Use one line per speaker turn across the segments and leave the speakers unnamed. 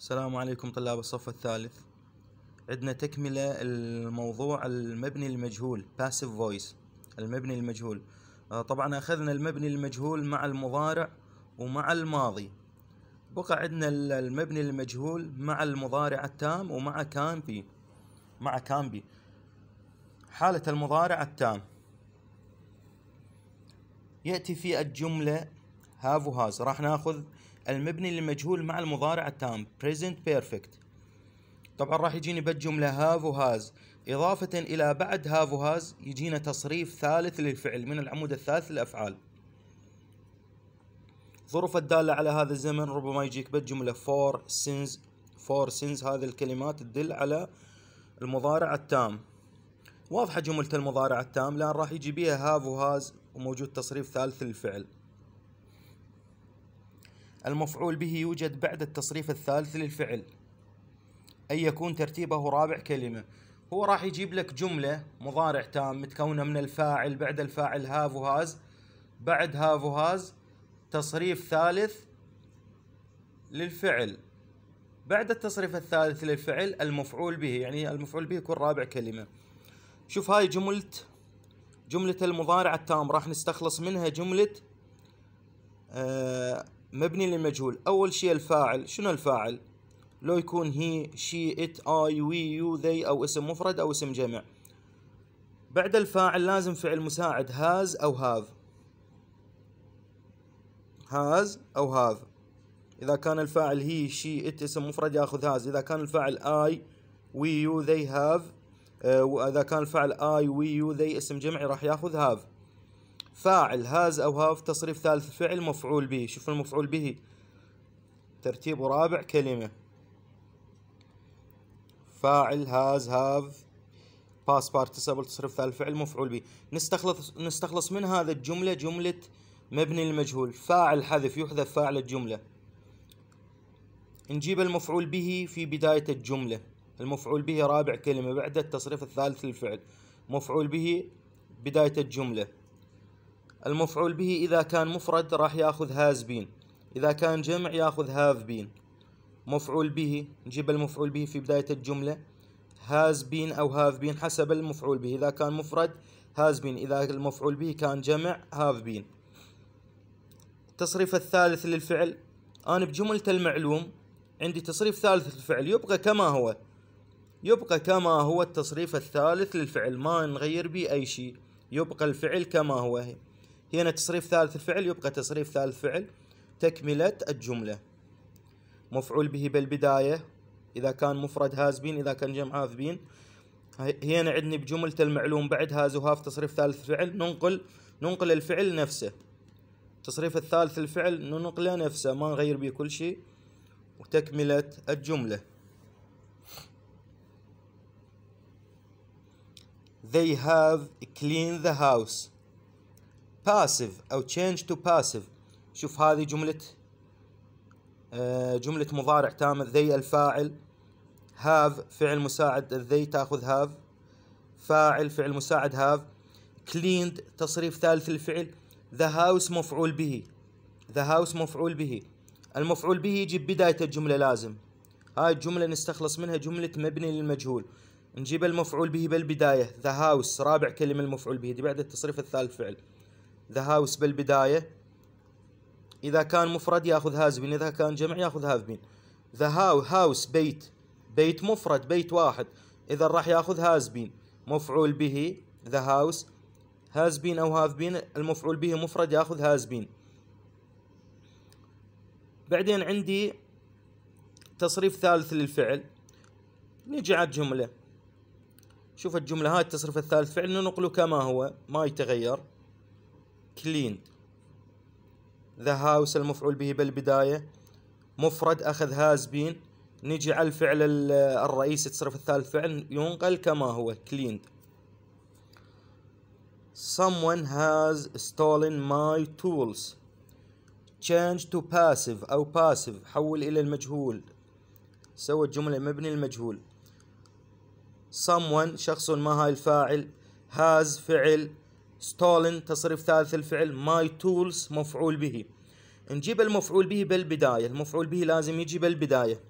السلام عليكم طلاب الصف الثالث عندنا تكملة الموضوع المبني المجهول passive voice المبني المجهول آه، طبعا أخذنا المبني المجهول مع المضارع ومع الماضي بقى عندنا المبني المجهول مع المضارع التام ومع كان بي مع كان بي حالة المضارع التام يأتي في الجملة have وهاز راح ناخذ المبني للمجهول مع المضارع التام present perfect طبعا راح يجيني بالجملة have وهاز إضافة إلى بعد have وهاز يجينا تصريف ثالث للفعل من العمود الثالث للأفعال ظروف الدالة على هذا الزمن ربما يجيك بالجملة for since for since هذه الكلمات تدل على المضارع التام واضحة جملة المضارع التام لأن راح يجي بها have وهاز وموجود تصريف ثالث للفعل المفعول به يوجد بعد التصريف الثالث للفعل أي يكون ترتيبه رابع كلمة هو راح يجيب لك جملة مضارع تام متكونة من الفاعل بعد الفاعل هاف وهاز بعد هاف وهاز تصريف ثالث للفعل بعد التصريف الثالث للفعل المفعول به يعني المفعول به يكون رابع كلمة شوف هاي جملة جملة المضارع التام راح نستخلص منها جملة آه مبني للمجهول أول شيء الفاعل شنو الفاعل لو يكون هي شي ات اي وي يو ذي أو اسم مفرد أو اسم جمع بعد الفاعل لازم فعل مساعد هاز أو هاف هاز أو هاف إذا كان الفاعل هي شي ات اسم مفرد ياخذ هاز إذا كان الفاعل اي وي يو ذي هاف إذا كان الفعل اي وي يو ذي اسم جمعي راح ياخذ هاف فاعل هاز أو هاف تصريف ثالث فعل مفعول به شوف المفعول به ترتيب رابع كلمة فاعل هاز هاف باس بارتسبل تصريف ثالث فعل مفعول به نستخلص نستخلص من هذا الجملة جملة مبني المجهول فاعل حذف يحذف فاعل الجملة نجيب المفعول به في بداية الجملة المفعول به رابع كلمة بعد التصريف الثالث للفعل مفعول به بداية الجملة المفعول به إذا كان مفرد راح ياخذ هاز بين إذا كان جمع ياخذ هاف بين مفعول به نجيب المفعول به في بداية الجملة هاز بين أو هاف بين حسب المفعول به إذا كان مفرد هاز بين إذا المفعول به كان جمع هاف بين التصريف الثالث للفعل أنا بجملة المعلوم عندي تصريف ثالث للفعل يبقى كما هو يبقى كما هو التصريف الثالث للفعل ما نغير به أي شيء يبقى الفعل كما هو هنا تصريف ثالث الفعل يبقى تصريف ثالث فعل تكملة الجملة مفعول به بالبداية إذا كان مفرد هاز بين إذا كان جمع هاف بين هنا عندنا بجملة المعلوم بعد هاز وهاف تصريف ثالث فعل ننقل ننقل الفعل نفسه تصريف الثالث الفعل ننقله نفسه ما نغير به كل شيء وتكملة الجملة They have cleaned the house passive أو change to passive شوف هذه جملة آه، جملة مضارع تام ذي الفاعل have فعل مساعد ذي تاخذ have فاعل فعل مساعد have cleaned تصريف ثالث الفعل the house مفعول به the house مفعول به المفعول به يجي بداية الجملة لازم هاي الجملة نستخلص منها جملة مبني للمجهول نجيب المفعول به بالبداية the house رابع كلمة المفعول به دي بعد التصريف الثالث فعل ذا هاوس بالبداية إذا كان مفرد يأخذ has been إذا كان جمع يأخذ هاف been ذا هاو هاوس بيت بيت مفرد بيت واحد إذا راح يأخذ has been مفعول به ذا هاوس has been أو have been المفعول به مفرد يأخذ has been بعدين عندي تصريف ثالث للفعل نجي على الجملة شوف الجملة هاي التصريف الثالث فعل ننقله كما هو ما يتغير كلين ذا هاوس المفعول به بالبداية مفرد أخذ هاز بين نجي على الفعل الرئيسي تصرف الثالث فعل ينقل كما هو cleaned someone has stolen my tools change to passive أو passive حول إلى المجهول سوى الجملة مبني المجهول someone شخص ما هاي الفاعل has فعل ستولن تصريف ثالث الفعل ماي تولز مفعول به نجيب المفعول به بالبداية المفعول به لازم يجي بالبداية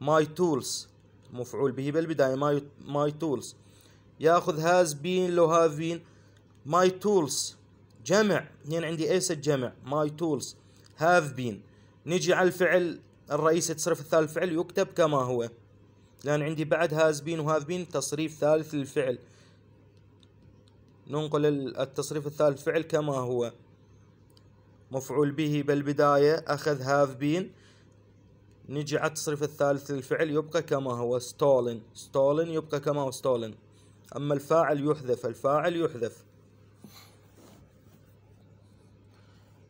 ماي تولز مفعول به بالبداية ماي تولز ياخذ هاز بين لو هاف بين ماي تولز جمع يعني عندي ايس الجمع ماي تولز هاف بين نجي على الفعل الرئيسي تصرف الثالث الفعل يكتب كما هو لان عندي بعد هاز بين وهاف بين تصريف ثالث للفعل ننقل التصريف الثالث فعل كما هو مفعول به بالبداية أخذ هاف بين نجي على التصريف الثالث للفعل يبقى كما هو stolen stolen يبقى كما هو stolen أما الفاعل يحذف الفاعل يحذف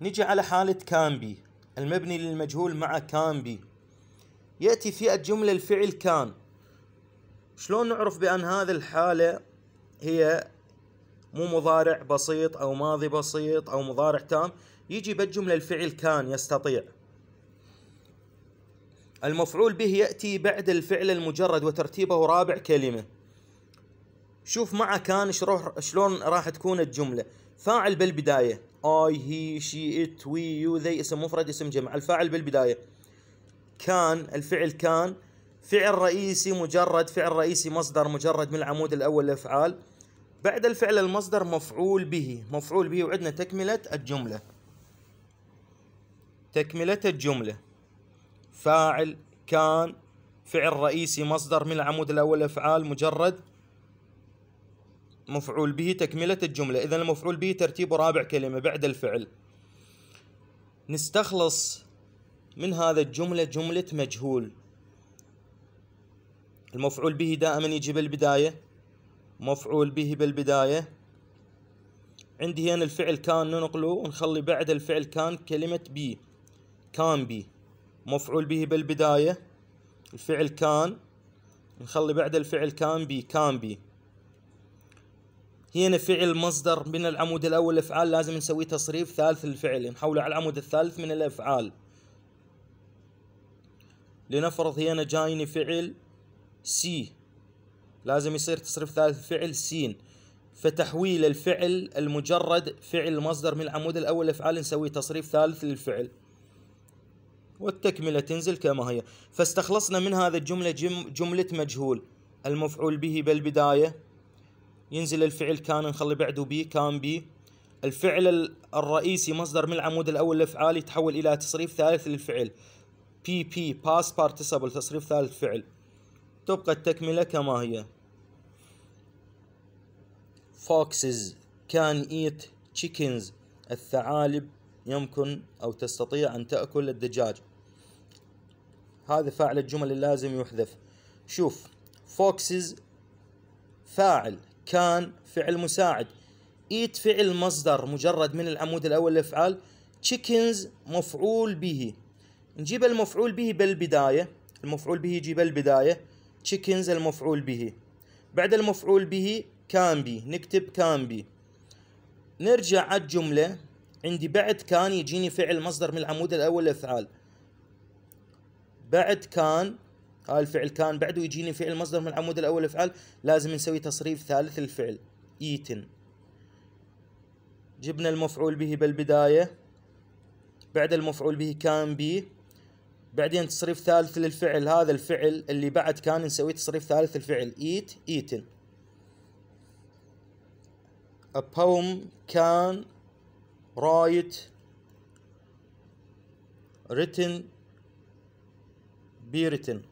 نجي على حالة كان بي المبني للمجهول مع كان بي يأتي في الجملة الفعل كان شلون نعرف بأن هذه الحالة هي مو مضارع بسيط أو ماضي بسيط أو مضارع تام يجي بالجملة الفعل كان يستطيع المفعول به يأتي بعد الفعل المجرد وترتيبه رابع كلمة شوف مع كان شلون راح تكون الجملة فاعل بالبداية اي هي شي ات وي يو ذي اسم مفرد اسم جمع الفاعل بالبداية كان الفعل كان فعل رئيسي مجرد فعل رئيسي مصدر مجرد من العمود الأول الأفعال بعد الفعل المصدر مفعول به مفعول به وعندنا تكملة الجملة تكملة الجملة فاعل كان فعل رئيسي مصدر من العمود الأول أفعال مجرد مفعول به تكملة الجملة إذا المفعول به ترتيبه رابع كلمة بعد الفعل نستخلص من هذا الجملة جملة مجهول المفعول به دائما يجي بالبداية مفعول به بالبداية عندي هنا الفعل كان ننقله ونخلي بعد الفعل كان كلمة بي كان بي مفعول به بالبداية الفعل كان نخلي بعد الفعل كان بي كان بي هنا فعل مصدر من العمود الأول الأفعال لازم نسوي تصريف ثالث للفعل نحوله على العمود الثالث من الأفعال لنفرض هنا جايني فعل سي لازم يصير تصريف ثالث فعل سين فتحويل الفعل المجرد فعل المصدر من العمود الأول الأفعال نسوي تصريف ثالث للفعل والتكملة تنزل كما هي فاستخلصنا من هذا الجملة جم جملة مجهول المفعول به بالبداية ينزل الفعل كان نخلي بعده بي كان بي الفعل الرئيسي مصدر من العمود الأول الأفعال يتحول إلى تصريف ثالث للفعل بي بي باس بارتيسبل تصريف ثالث فعل تبقى التكملة كما هي foxes can eat chickens الثعالب يمكن أو تستطيع أن تأكل الدجاج هذا فاعل الجمل اللي لازم يحذف شوف foxes فاعل كان فعل مساعد eat فعل مصدر مجرد من العمود الأول الأفعال chickens مفعول به نجيب المفعول به بالبداية المفعول به يجيب البداية chickens المفعول به بعد المفعول به كان بي نكتب كان بي نرجع على الجملة عندي بعد كان يجيني فعل مصدر من العمود الأول الأفعال بعد كان هاي الفعل كان بعده يجيني فعل مصدر من العمود الأول الأفعال لازم نسوي تصريف ثالث للفعل إيتن جبنا المفعول به بالبداية بعد المفعول به كان بي بعدين تصريف ثالث للفعل هذا الفعل اللي بعد كان نسوي تصريف ثالث للفعل إيت إيتن a poem can write written be written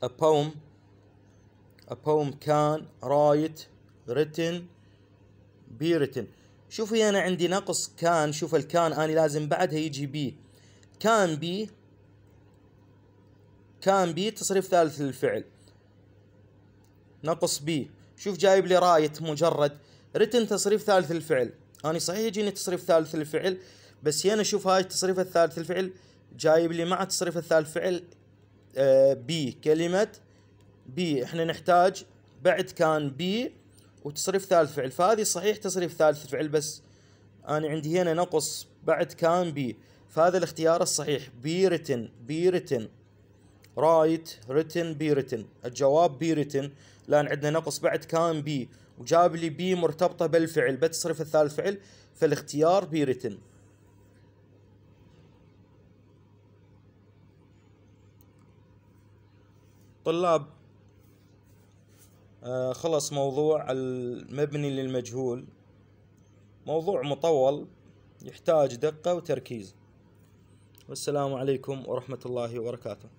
a poem a poem can write written be written شوفوا هنا عندي نقص كان شوف الكان اني لازم بعدها يجي بي كان بي كان بي تصريف ثالث للفعل نقص بي شوف جايب لي رايت مجرد رتن تصريف ثالث الفعل أنا صحيح يجيني تصريف ثالث الفعل بس هنا شوف هاي التصريف الثالث الفعل جايب لي مع تصريف الثالث فعل بي آه، كلمة بي احنا نحتاج بعد كان بي وتصريف ثالث فعل فهذه صحيح تصريف ثالث فعل بس انا عندي هنا نقص بعد كان بي فهذا الاختيار الصحيح بي رتن بي رتن رايت ريتن بي ريتن الجواب بي ريتن لان عندنا نقص بعد كان بي وجاب لي بي مرتبطه بالفعل بتصرف الثالث فعل فالاختيار بي ريتن طلاب آه خلص موضوع المبني للمجهول موضوع مطول يحتاج دقة وتركيز والسلام عليكم ورحمة الله وبركاته